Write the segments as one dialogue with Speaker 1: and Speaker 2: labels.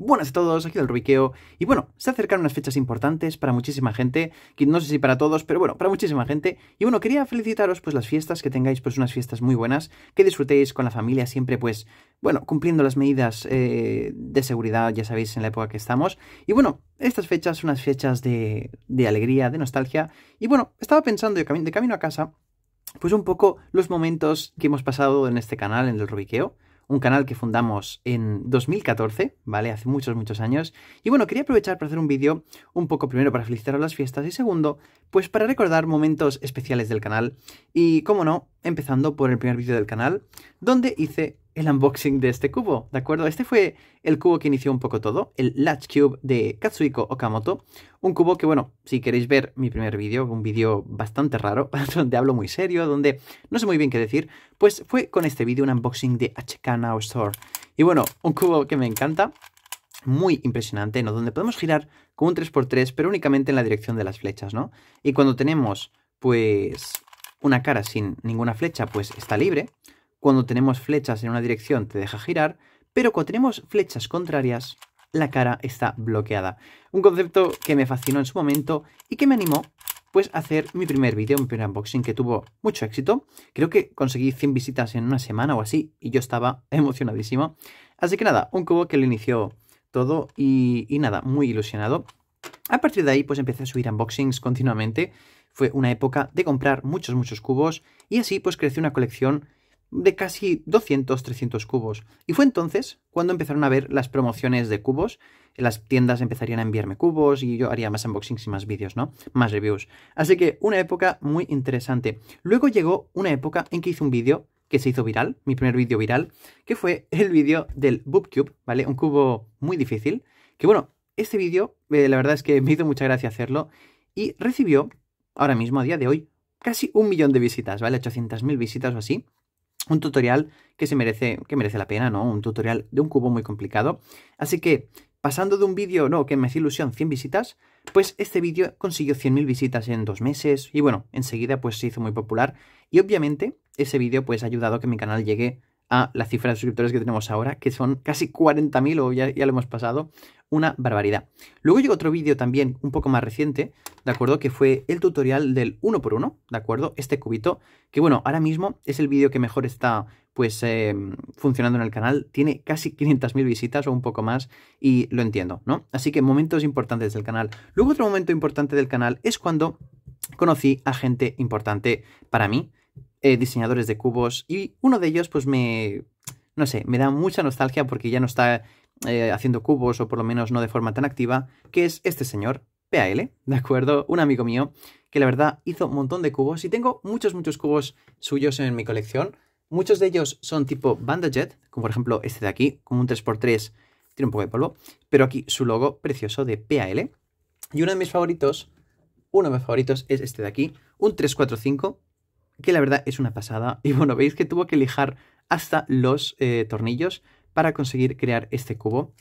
Speaker 1: Buenas a todos, aquí el Rubiqueo. Y bueno, se acercan unas fechas importantes para muchísima gente, que no sé si para todos, pero bueno, para muchísima gente. Y bueno, quería felicitaros pues las fiestas, que tengáis pues unas fiestas muy buenas, que disfrutéis con la familia siempre pues, bueno, cumpliendo las medidas eh, de seguridad, ya sabéis, en la época que estamos. Y bueno, estas fechas son unas fechas de, alegría, de nostalgia. Y bueno, estaba pensando de, de camino a casa, pues un poco los momentos que hemos pasado en este canal, en el Rubiqueo un canal que fundamos en 2014, ¿vale? Hace muchos, muchos años. Y bueno, quería aprovechar para hacer un vídeo, un poco primero para a las fiestas y segundo, pues para recordar momentos especiales del canal. Y, como no, empezando por el primer vídeo del canal, donde hice el unboxing de este cubo, ¿de acuerdo? Este fue el cubo que inició un poco todo, el Latch Cube de Katsuiko Okamoto. Un cubo que, bueno, si queréis ver mi primer vídeo, un vídeo bastante raro, donde hablo muy serio, donde no sé muy bien qué decir, pues fue con este vídeo un unboxing de HK Now Store. Y bueno, un cubo que me encanta, muy impresionante, ¿no? Donde podemos girar con un 3x3, pero únicamente en la dirección de las flechas, ¿no? Y cuando tenemos, pues, una cara sin ninguna flecha, pues está libre. Cuando tenemos flechas en una dirección te deja girar, pero cuando tenemos flechas contrarias, la cara está bloqueada. Un concepto que me fascinó en su momento y que me animó pues a hacer mi primer vídeo, mi primer unboxing que tuvo mucho éxito. Creo que conseguí 100 visitas en una semana o así y yo estaba emocionadísimo. Así que nada, un cubo que lo inició todo y, nada, muy ilusionado. A partir de ahí pues empecé a subir unboxings continuamente. Fue una época de comprar muchos, muchos cubos y así pues creció una colección de casi 200, 300 cubos. Y fue entonces cuando empezaron a ver las promociones de cubos. Las tiendas empezarían a enviarme cubos y yo haría más unboxings y más vídeos, ¿no? Más reviews. Así que una época muy interesante. Luego llegó una época en que hice un vídeo que se hizo viral, mi primer vídeo viral, que fue el vídeo del Cube, ¿vale? Un cubo muy difícil. Que bueno, este vídeo, eh, la verdad es que me hizo mucha gracia hacerlo y recibió, ahora mismo, a día de hoy, casi un millón de visitas, ¿vale? 800.000 visitas o así un tutorial que se merece, que merece la pena, ¿no? Un tutorial de un cubo muy complicado. Así que, pasando de un vídeo, no, que me hacía ilusión, 100 visitas, pues este vídeo consiguió 100.000 visitas en dos meses y bueno, enseguida pues se hizo muy popular y obviamente ese vídeo pues ha ayudado a que mi canal llegue a la cifra de suscriptores que tenemos ahora, que son casi 40.000 o ya, lo hemos pasado, una barbaridad. Luego llegó otro vídeo también un poco más reciente, ¿de acuerdo? Que fue el tutorial del 1x1, ¿de acuerdo? Este cubito, que bueno, ahora mismo es el vídeo que mejor está pues em, funcionando en el canal, tiene casi 500.000 visitas o un poco más y lo entiendo, ¿no? Así que momentos importantes del canal. Luego otro momento importante del canal es cuando conocí a gente importante para mí, eh, diseñadores de cubos y uno de ellos pues me, no sé, me da mucha nostalgia porque ya no está eh, haciendo cubos o por lo menos no de forma tan activa, que es este señor, PAL, ¿de acuerdo? Un amigo mío que la verdad hizo un montón de cubos y tengo muchos, muchos cubos suyos en mi colección. Muchos de ellos son tipo Bandajet, como por ejemplo este de aquí, como un 3x3, tiene un poco de polvo, pero aquí su logo precioso de PAL. Y uno de mis favoritos, uno de mis favoritos es este de aquí, un 345, que la verdad es una pasada. Y bueno, veis que tuvo que lijar hasta los eh, tornillos para conseguir crear este cubo.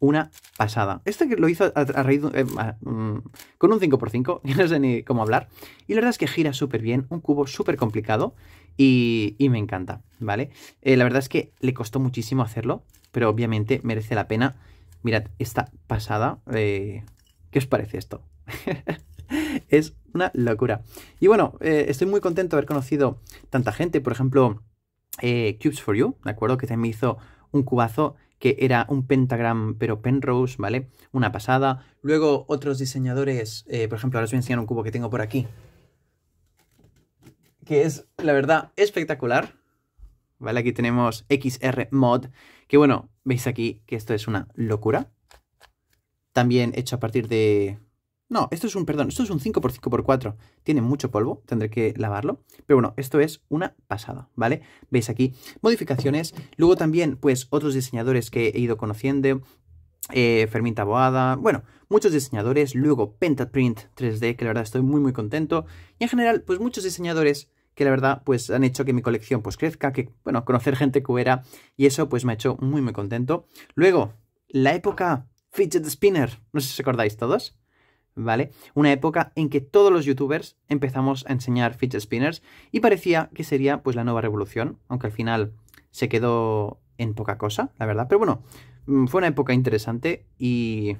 Speaker 1: Una pasada. Este que lo hizo a, raíz, eh, mm, con un 5x5, no sé ni cómo hablar. Y la verdad es que gira súper bien, un cubo súper complicado y, me encanta, ¿vale? Eh, la verdad es que le costó muchísimo hacerlo, pero obviamente merece la pena. Mirad, esta pasada. ¿Qué os parece esto? es una locura. Y bueno, eh, estoy muy contento de haber conocido tanta gente. Por ejemplo, eh, Cubes for You, ¿de acuerdo? Que también me hizo un cubazo que era un pentagram, pero Penrose, ¿vale? Una pasada. Luego otros diseñadores, eh, por ejemplo, ahora os voy a enseñar un cubo que tengo por aquí. Que es, la verdad, espectacular. ¿Vale? Aquí tenemos XR Mod. Que bueno, veis aquí que esto es una locura. También hecho a partir de no, esto es un, perdón, esto es un 5x5x4. Tiene mucho polvo, tendré que lavarlo. Pero bueno, esto es una pasada, ¿vale? Veis aquí modificaciones. Luego también, pues, otros diseñadores que he ido conociendo. Eh, Fermín Taboada, bueno, muchos diseñadores. Luego Pentaprint 3D, que la verdad estoy muy, muy contento. Y en general, pues, muchos diseñadores que la verdad pues han hecho que mi colección pues crezca, que bueno, conocer gente que era y eso pues me ha hecho muy muy contento. Luego, la época fidget spinner, no sé si os acordáis todos, ¿vale? Una época en que todos los youtubers empezamos a enseñar fidget spinners y parecía que sería pues la nueva revolución, aunque al final se quedó en poca cosa, la verdad. Pero bueno, mm, fue una época interesante y...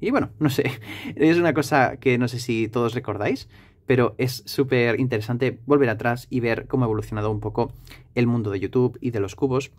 Speaker 1: Y bueno, no sé, es una cosa que no sé si todos recordáis, pero es súper interesante volver atrás y ver cómo ha evolucionado un poco el mundo de YouTube y de los cubos.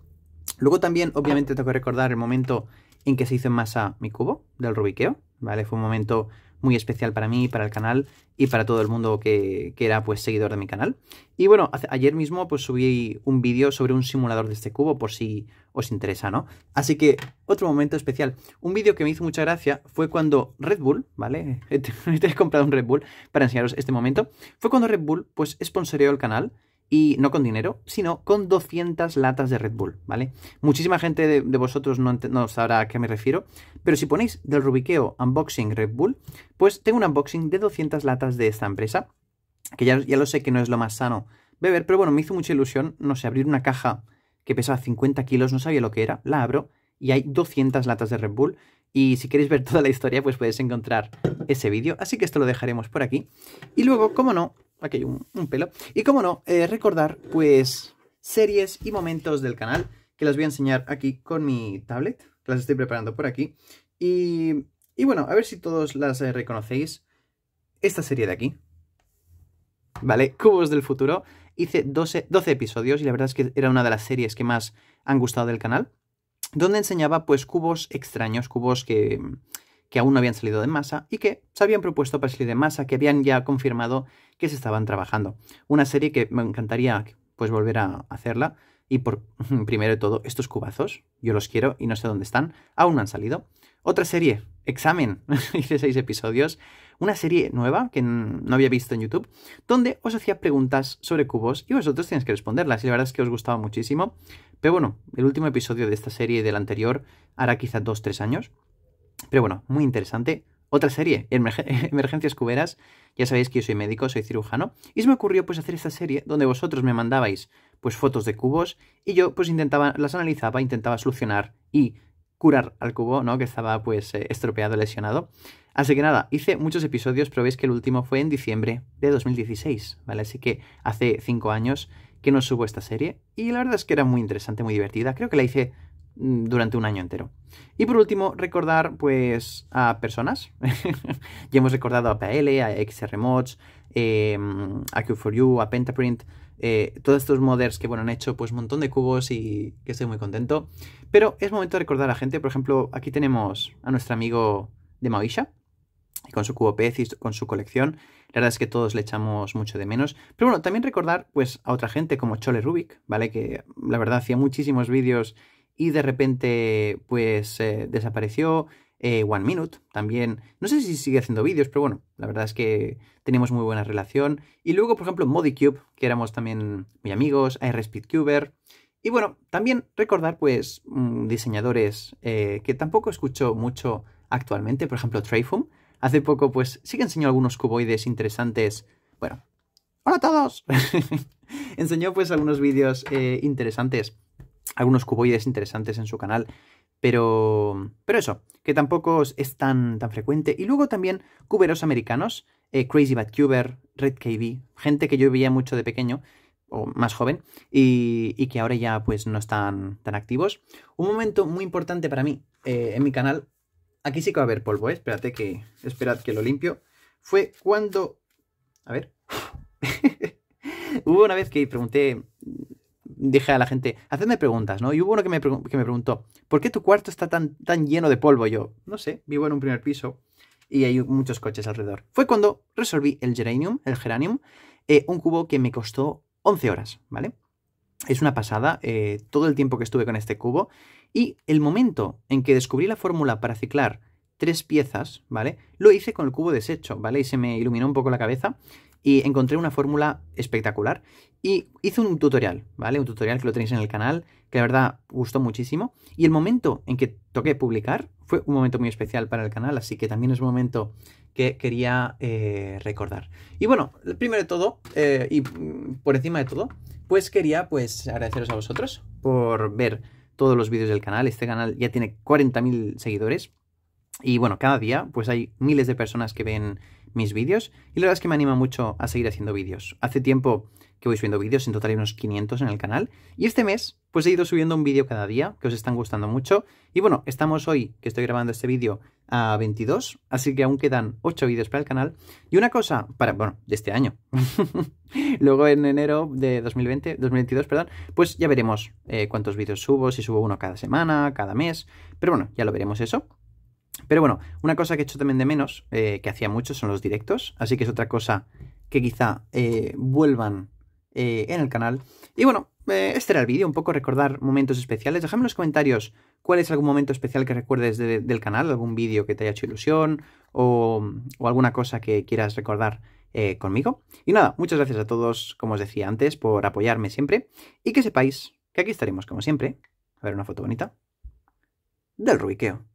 Speaker 1: Luego también, obviamente, tengo que recordar el momento en que se hizo en masa mi cubo del rubiqueo, ¿vale? Fue un momento muy especial para mí, para el canal y para todo el mundo que, era pues seguidor de mi canal. Y bueno, ayer mismo pues subí un vídeo sobre un simulador de este cubo por si os interesa, ¿no? Así que otro momento especial. Un vídeo que me hizo mucha gracia fue cuando Red Bull, ¿vale? he comprado un Red Bull para enseñaros este momento. Fue cuando Red Bull pues sponsoreó el canal y no con dinero, sino con 200 latas de Red Bull, ¿vale? Muchísima gente de, vosotros no, no, sabrá a qué me refiero, pero si ponéis del Rubiqueo Unboxing Red Bull, pues tengo un unboxing de 200 latas de esta empresa, que ya, ya lo sé que no es lo más sano beber, pero bueno, me hizo mucha ilusión, no sé, abrir una caja que pesaba 50 kilos, no sabía lo que era, la abro y hay 200 latas de Red Bull. Y si queréis ver toda la historia, pues podéis encontrar ese vídeo. Así que esto lo dejaremos por aquí. Y luego, como no, aquí hay un, pelo. Y como no, eh, recordar pues series y momentos del canal que las voy a enseñar aquí con mi tablet, las estoy preparando por aquí. Y, y bueno, a ver si todos las eh, reconocéis. Esta serie de aquí, ¿vale? Cubos del futuro. Hice 12, 12 episodios y la verdad es que era una de las series que más han gustado del canal donde enseñaba pues cubos extraños, cubos que que aún no habían salido de masa y que se habían propuesto para salir de masa, que habían ya confirmado que se estaban trabajando. Una serie que me encantaría pues volver a hacerla y por primero de todo estos cubazos, yo los quiero y no sé dónde están, aún no han salido. Otra serie, Examen, hice seis episodios, una serie nueva que no había visto en YouTube, donde os hacía preguntas sobre cubos y vosotros tenéis que responderlas y la verdad es que os gustaba muchísimo. Pero bueno, el último episodio de esta serie y del anterior hará quizá dos, tres años pero bueno, muy interesante. Otra serie, Emergencias Cuberas. Ya sabéis que yo soy médico, soy cirujano. Y se me ocurrió pues hacer esta serie donde vosotros me mandabais pues fotos de cubos y yo pues intentaba, las analizaba, intentaba solucionar y curar al cubo, ¿no? Que estaba pues eh, estropeado, lesionado. Así que nada, hice muchos episodios, pero veis que el último fue en diciembre de 2016, ¿vale? Así que hace cinco años que no subo esta serie y la verdad es que era muy interesante, muy divertida. Creo que la hice Mm, durante un año entero. Y por último, recordar pues a personas. ya hemos recordado a PL, a XRMods, eh, em, a Q4U, a Pentaprint, eh, todos estos modders que bueno, han hecho pues un montón de cubos y que estoy muy contento. Pero es momento de recordar a gente, por ejemplo, aquí tenemos a nuestro amigo de Maoisha, con su cubo y con su colección. La verdad es que todos le echamos mucho de menos. Pero bueno, también recordar pues a otra gente como Chole Rubik, ¿vale? Que la verdad hacía muchísimos vídeos y de repente pues eh, desapareció. Eh, One Minute también. No sé si sigue haciendo vídeos, pero bueno, la verdad es que tenemos muy buena relación. Y luego, por ejemplo, ModiCube, que éramos también muy amigos, AirSpeedCuber. Y bueno, también recordar pues mm, diseñadores eh, que tampoco escucho mucho actualmente, por ejemplo, Trayfum. Hace poco pues sí que enseñó algunos cuboides interesantes. Bueno, hola a todos. enseñó pues algunos vídeos interesantes algunos cuboides interesantes en su canal. Pero, pero eso, que tampoco es tan, tan frecuente. Y luego también cuberos americanos, eh, Crazy Bad Cuber, Red KB, gente que yo veía mucho de pequeño, o más joven, y, que ahora ya pues no están tan activos. Un momento muy importante para mí eh, en mi canal, aquí sí que va a haber polvo, eh, espérate que, esperad que lo limpio, fue cuando... A ver... Hubo una vez que pregunté dije a la gente, hacedme preguntas, ¿no? Y hubo uno que me, que me preguntó, ¿por qué tu cuarto está tan, tan lleno de polvo? yo, no sé, vivo en un primer piso y hay muchos coches alrededor. Fue cuando resolví el geranium, el geranium, eh, un cubo que me costó 11 horas, ¿vale? Es una pasada eh, todo el tiempo que estuve con este cubo y el momento en que descubrí la fórmula para ciclar tres piezas, ¿vale? Lo hice con el cubo deshecho, ¿vale? Y se me iluminó un poco la cabeza y encontré una fórmula espectacular y hice un tutorial, ¿vale? Un tutorial que lo tenéis en el canal, que la verdad gustó muchísimo. Y el momento en que toqué publicar fue un momento muy especial para el canal, así que también es un momento que quería eh, recordar. Y bueno, primero de todo, eh, y mm, por encima de todo, pues quería pues agradeceros a vosotros por ver todos los vídeos del canal. Este canal ya tiene 40.000 seguidores. Y bueno, cada día pues hay miles de personas que ven mis vídeos y la verdad es que me anima mucho a seguir haciendo vídeos. Hace tiempo que voy subiendo vídeos, en total hay unos 500 en el canal y este mes pues he ido subiendo un vídeo cada día que os están gustando mucho y bueno, estamos hoy que estoy grabando este vídeo a 22, así que aún quedan 8 vídeos para el canal y una cosa para, bueno, de este año. Luego en enero de 2020, 2022, perdón, pues ya veremos eh, cuántos vídeos subo, si subo uno cada semana, cada mes, pero bueno, ya lo veremos eso. Pero bueno, una cosa que he hecho también de menos, eh, que hacía mucho, son los directos. Así que es otra cosa que quizá eh, vuelvan eh, en el canal. Y bueno, este era el vídeo, un poco recordar momentos especiales. Déjame en los comentarios cuál es algún momento especial que recuerdes del canal, algún vídeo que te haya hecho ilusión o, o alguna cosa que quieras recordar conmigo. Y nada, muchas gracias a todos, como os decía antes, por apoyarme siempre. Y que sepáis que aquí estaremos, como siempre, a ver una foto bonita, del Rubiqueo.